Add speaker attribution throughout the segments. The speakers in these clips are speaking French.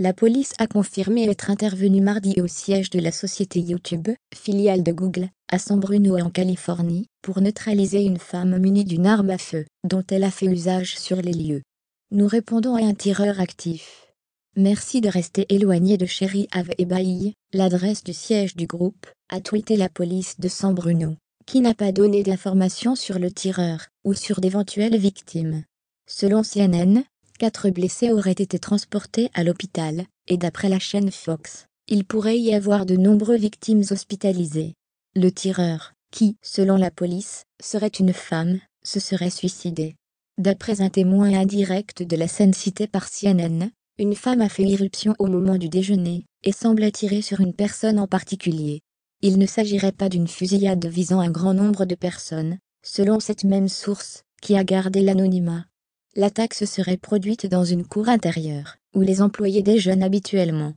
Speaker 1: La police a confirmé être intervenue mardi au siège de la société YouTube, filiale de Google, à San Bruno en Californie, pour neutraliser une femme munie d'une arme à feu, dont elle a fait usage sur les lieux. Nous répondons à un tireur actif. Merci de rester éloigné de chérie Ave et Bailly, l'adresse du siège du groupe, a tweeté la police de San Bruno, qui n'a pas donné d'informations sur le tireur ou sur d'éventuelles victimes. Selon CNN, Quatre blessés auraient été transportés à l'hôpital, et d'après la chaîne Fox, il pourrait y avoir de nombreuses victimes hospitalisées. Le tireur, qui, selon la police, serait une femme, se serait suicidé. D'après un témoin indirect de la scène citée par CNN, une femme a fait irruption au moment du déjeuner et semble attirer sur une personne en particulier. Il ne s'agirait pas d'une fusillade visant un grand nombre de personnes, selon cette même source, qui a gardé l'anonymat la taxe serait produite dans une cour intérieure, où les employés déjeunent habituellement.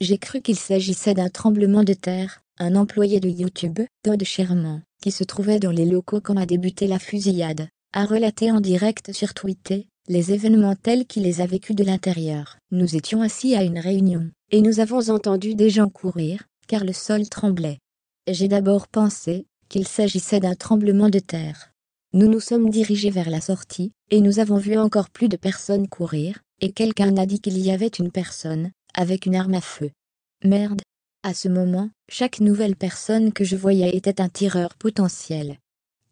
Speaker 1: J'ai cru qu'il s'agissait d'un tremblement de terre, un employé de YouTube, Todd Sherman, qui se trouvait dans les locaux quand a débuté la fusillade, a relaté en direct sur Twitter les événements tels qu'il les a vécus de l'intérieur. Nous étions assis à une réunion, et nous avons entendu des gens courir, car le sol tremblait. J'ai d'abord pensé qu'il s'agissait d'un tremblement de terre. Nous nous sommes dirigés vers la sortie, et nous avons vu encore plus de personnes courir, et quelqu'un a dit qu'il y avait une personne, avec une arme à feu. Merde. À ce moment, chaque nouvelle personne que je voyais était un tireur potentiel.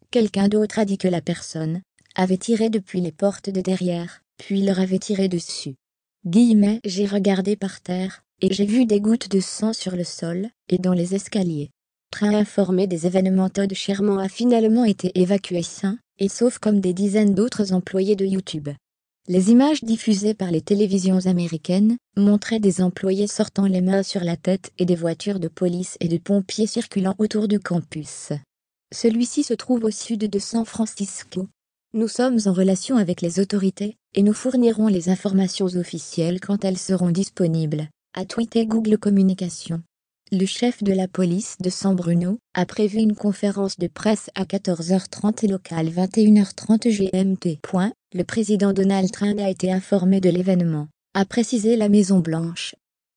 Speaker 1: Quelqu'un d'autre a dit que la personne avait tiré depuis les portes de derrière, puis leur avait tiré dessus. Guillemets, j'ai regardé par terre, et j'ai vu des gouttes de sang sur le sol, et dans les escaliers. Train informé des événements Todd Sherman a finalement été évacué sain et sauf comme des dizaines d'autres employés de YouTube. Les images diffusées par les télévisions américaines montraient des employés sortant les mains sur la tête et des voitures de police et de pompiers circulant autour du campus. Celui-ci se trouve au sud de San Francisco. Nous sommes en relation avec les autorités et nous fournirons les informations officielles quand elles seront disponibles, a tweeté Google Communications le chef de la police de San Bruno, a prévu une conférence de presse à 14h30 locale 21h30 GMT. Le président Donald Trump a été informé de l'événement, a précisé la Maison-Blanche.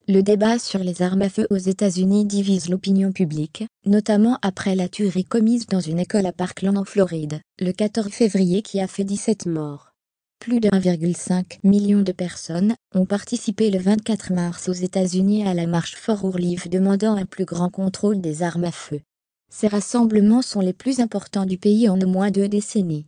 Speaker 1: Le débat sur les armes à feu aux États-Unis divise l'opinion publique, notamment après la tuerie commise dans une école à Parkland en Floride, le 14 février qui a fait 17 morts. Plus de 1,5 million de personnes ont participé le 24 mars aux États-Unis à la marche Fort Our demandant un plus grand contrôle des armes à feu. Ces rassemblements sont les plus importants du pays en au moins deux décennies.